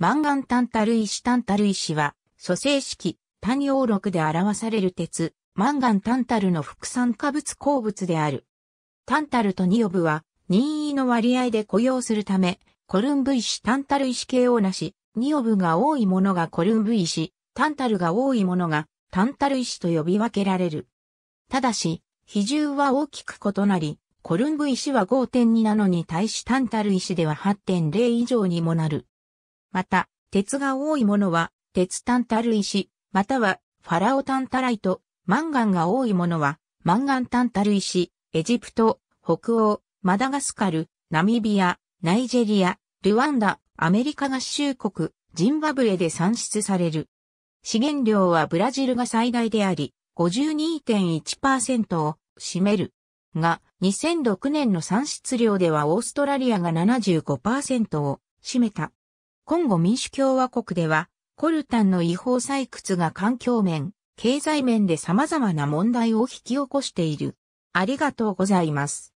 マンガンタたる石ンタル石は、蘇生式、単葉録で表される鉄、マンガンンタルの副酸化物鉱物である。タンタルとニオブは、任意の割合で雇用するため、コルンブ石ンタル石系をなし、ニオブが多いものがコルンブ石、ンタルが多いものが、タンタル石と呼び分けられる。ただし、比重は大きく異なり、コルンブ石は5.2なのに対しタンタル石では8.0以上にもなる。また、鉄が多いものは、鉄タンタル石、または、ファラオンタライト、マンガンが多いものは、マンガンンタる石、エジプト、北欧、マダガスカル、ナミビア、ナイジェリア、ルワンダ、アメリカ合衆国、ジンバブエで産出される。資源量はブラジルが最大であり、52.1%を占める。が、2006年の産出量ではオーストラリアが75%を占めた。コンゴ民主共和国では、コルタンの違法採掘が環境面、経済面で様々な問題を引き起こしている。ありがとうございます。